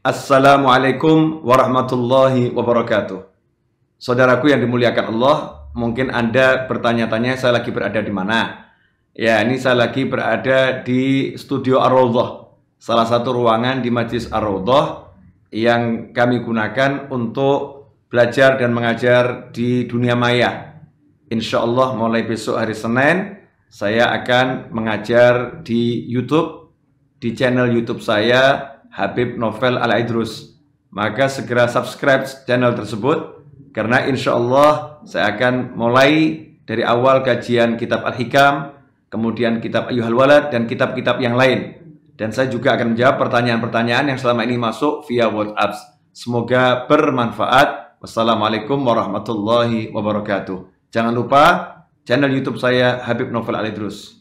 Assalamualaikum warahmatullahi wabarakatuh. Saudaraku yang dimuliakan Allah, mungkin Anda bertanya-tanya saya lagi berada di mana? Ya, ini saya lagi berada di studio ar salah satu ruangan di Majlis ar yang kami gunakan untuk belajar dan mengajar di dunia maya. Insya Allah mulai besok hari Senin, saya akan mengajar di YouTube, di channel YouTube saya Habib Novel Al-Idrus. Maka segera subscribe channel tersebut karena insya Allah saya akan mulai dari awal kajian kitab Al-Hikam, kemudian kitab Ayuhal Walad dan kitab-kitab yang lain. Dan saya juga akan menjawab pertanyaan-pertanyaan yang selama ini masuk via WhatsApp. Semoga bermanfaat. Wassalamualaikum warahmatullahi wabarakatuh. Jangan lupa channel YouTube saya Habib Novel Al Alidrus.